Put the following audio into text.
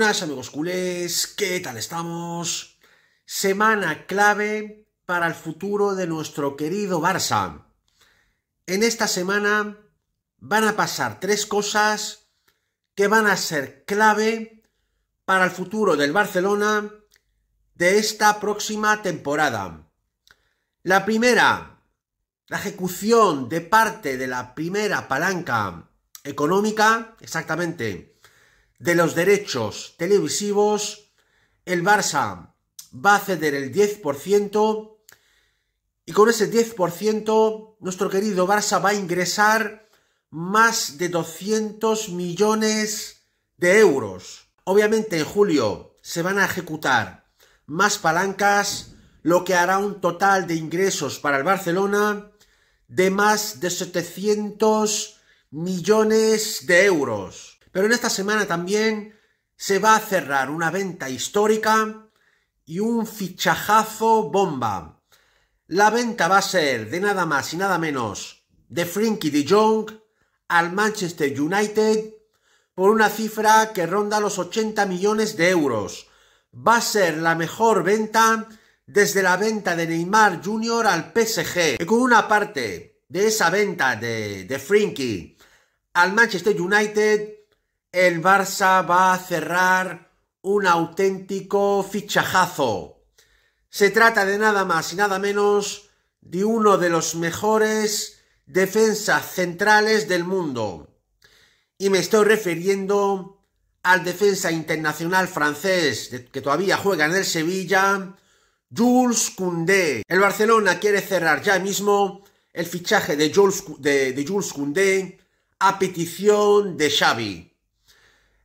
buenas amigos culés, ¿qué tal estamos? Semana clave para el futuro de nuestro querido Barça. En esta semana van a pasar tres cosas que van a ser clave para el futuro del Barcelona de esta próxima temporada. La primera, la ejecución de parte de la primera palanca económica, exactamente de los derechos televisivos, el Barça va a ceder el 10% y con ese 10% nuestro querido Barça va a ingresar más de 200 millones de euros. Obviamente en julio se van a ejecutar más palancas, lo que hará un total de ingresos para el Barcelona de más de 700 millones de euros. Pero en esta semana también se va a cerrar una venta histórica y un fichajazo bomba. La venta va a ser de nada más y nada menos de Frinky de Jong al Manchester United por una cifra que ronda los 80 millones de euros. Va a ser la mejor venta desde la venta de Neymar Jr. al PSG. Y con una parte de esa venta de, de al Manchester United, el Barça va a cerrar un auténtico fichajazo. Se trata de nada más y nada menos de uno de los mejores defensas centrales del mundo. Y me estoy refiriendo al defensa internacional francés que todavía juega en el Sevilla, Jules Koundé. El Barcelona quiere cerrar ya mismo el fichaje de Jules, de, Jules Koundé a petición de Xavi.